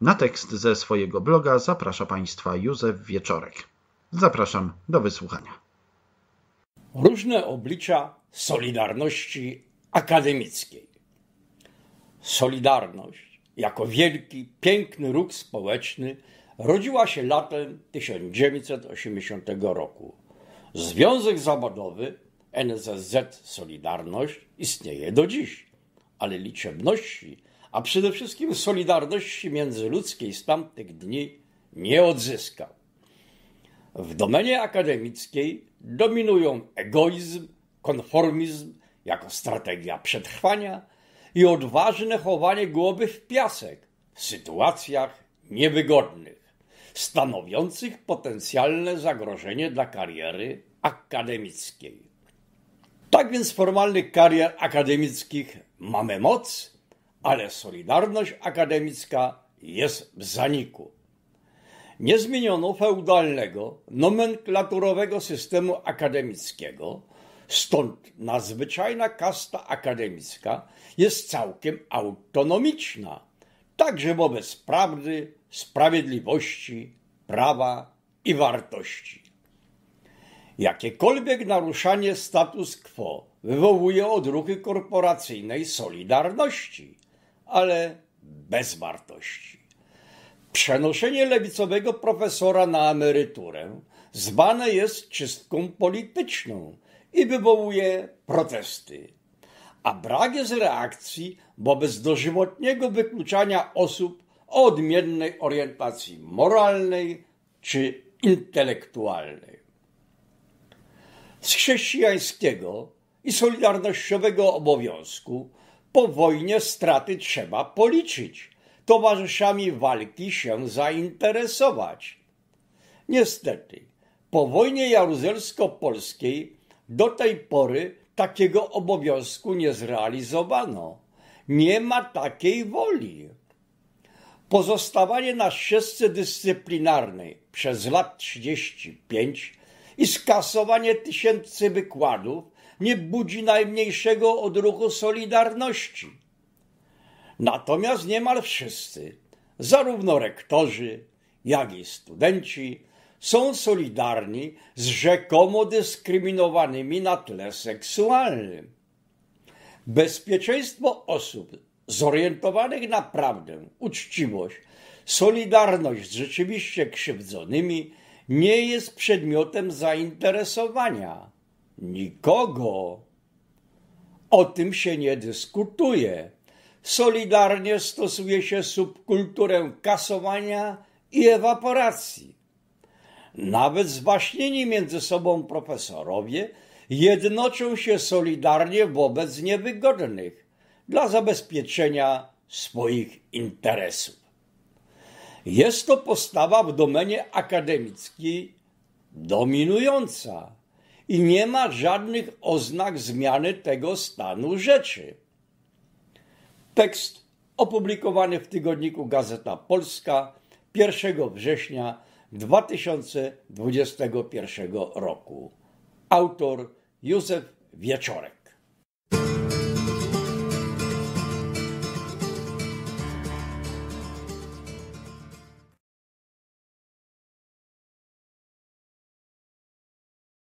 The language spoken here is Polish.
Na tekst ze swojego bloga zaprasza Państwa Józef Wieczorek. Zapraszam do wysłuchania. Różne oblicza Solidarności Akademickiej. Solidarność jako wielki, piękny ruch społeczny rodziła się latem 1980 roku. Związek zawodowy (NZZ Solidarność istnieje do dziś, ale liczebności a przede wszystkim solidarności międzyludzkiej z tamtych dni nie odzyskał. W domenie akademickiej dominują egoizm, konformizm jako strategia przetrwania i odważne chowanie głowy w piasek w sytuacjach niewygodnych, stanowiących potencjalne zagrożenie dla kariery akademickiej. Tak więc formalnych karier akademickich mamy moc, ale Solidarność Akademicka jest w zaniku. Nie zmieniono feudalnego, nomenklaturowego systemu akademickiego, stąd nadzwyczajna kasta akademicka jest całkiem autonomiczna, także wobec prawdy, sprawiedliwości, prawa i wartości. Jakiekolwiek naruszanie status quo wywołuje odruchy korporacyjnej solidarności, ale bez wartości. Przenoszenie lewicowego profesora na emeryturę zwane jest czystką polityczną i wywołuje protesty. A brak jest reakcji wobec dożywotniego wykluczania osób o odmiennej orientacji moralnej czy intelektualnej. Z chrześcijańskiego i solidarnościowego obowiązku po wojnie straty trzeba policzyć, towarzyszami walki się zainteresować. Niestety, po wojnie jaruzelsko-polskiej do tej pory takiego obowiązku nie zrealizowano. Nie ma takiej woli. Pozostawanie na ścieżce dyscyplinarnej przez lat 35 i skasowanie tysięcy wykładów nie budzi najmniejszego odruchu solidarności. Natomiast niemal wszyscy, zarówno rektorzy, jak i studenci, są solidarni z rzekomo dyskryminowanymi na tle seksualnym. Bezpieczeństwo osób zorientowanych na prawdę, uczciwość, solidarność z rzeczywiście krzywdzonymi nie jest przedmiotem zainteresowania nikogo. O tym się nie dyskutuje. Solidarnie stosuje się subkulturę kasowania i ewaporacji. Nawet zwaśnieni między sobą profesorowie jednoczą się solidarnie wobec niewygodnych dla zabezpieczenia swoich interesów. Jest to postawa w domenie akademickiej dominująca i nie ma żadnych oznak zmiany tego stanu rzeczy. Tekst opublikowany w tygodniku Gazeta Polska 1 września 2021 roku. Autor Józef Wieczorek.